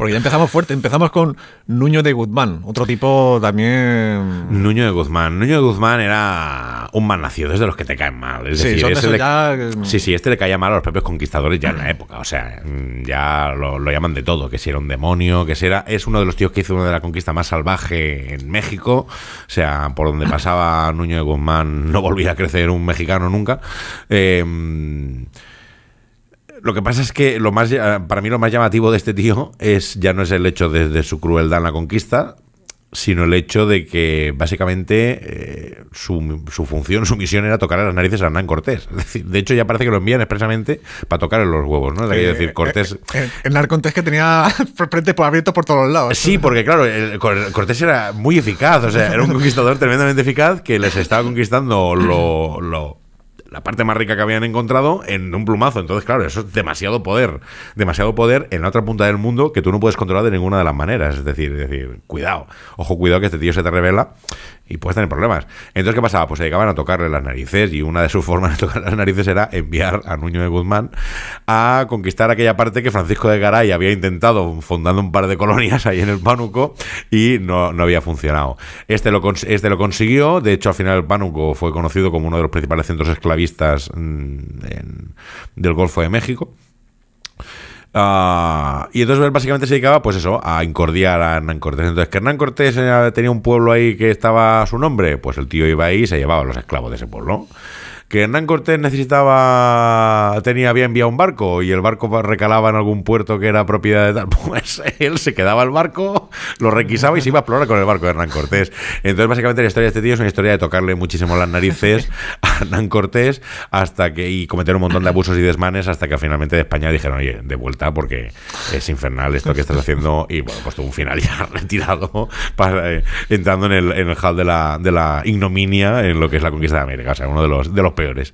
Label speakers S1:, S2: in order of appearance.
S1: Porque ya empezamos fuerte, empezamos con Nuño de Guzmán, otro tipo también... Nuño de Guzmán. Nuño de Guzmán era un mal nacido, es de los que te caen mal. Es sí, decir, sí, sí, este le caía mal a los propios conquistadores ya en la época. O sea, ya lo, llaman de todo, que si era un demonio, que si era... Es uno de los tíos que hizo una de las conquistas más salvaje en México. O sea, por donde pasaba Nuño de Guzmán no volvía a crecer un mexicano nunca. Eh, lo que pasa es que lo más, para mí lo más llamativo de este tío es ya no es el hecho de, su crueldad en la conquista, sino el hecho de que básicamente eh, su, su, función, su misión era tocar a las narices a Hernán Cortés. de hecho, ya parece que lo envían expresamente para tocarle los huevos, ¿no? Es eh, decir, eh, Cortés. El Hernán que tenía frente por abierto por todos lados. Sí, porque claro, Cortés era muy eficaz, o sea, era un conquistador tremendamente eficaz que les estaba conquistando lo, lo la parte más rica que habían encontrado en un plumazo. Entonces, claro, eso es demasiado poder. Demasiado poder en la otra punta del mundo que tú no puedes controlar de ninguna de las maneras. Es decir, es decir cuidado. Ojo, cuidado que este tío se te revela y puedes tener problemas. Entonces, ¿qué pasaba? Pues se llegaban a tocarle las narices y una de sus formas de tocar las narices era enviar a Nuño de Guzmán a conquistar aquella parte que Francisco de Garay había intentado fundando un par de colonias ahí en el Pánuco y no, había funcionado. Este lo, este lo consiguió, de hecho al final el Pánuco fue conocido como uno de los principales centros esclavistas mm, del Golfo de México. Ah, y entonces básicamente se dedicaba, pues eso, a incordiar a Hernán Cortés. Entonces, que Hernán Cortés eh, tenía un pueblo ahí que estaba a su nombre, pues el tío iba ahí y se llevaba a los esclavos de ese pueblo que Hernán Cortés necesitaba, tenía bien enviado un barco y el barco recalaba en algún puerto que era propiedad de tal, pues él se quedaba el barco, lo requisaba y se iba a explorar con el barco de Hernán Cortés. Entonces, básicamente, la historia de este tío es una historia de tocarle muchísimo las narices a Hernán Cortés hasta que, y cometer un montón de abusos y desmanes hasta que finalmente de España dijeron, oye, de vuelta porque es infernal esto que estás haciendo y bueno, pues tuvo un final ya retirado eh, entrando en el, hall de la, de la ignominia en lo que es la conquista de América, o sea, uno de los, de los peores.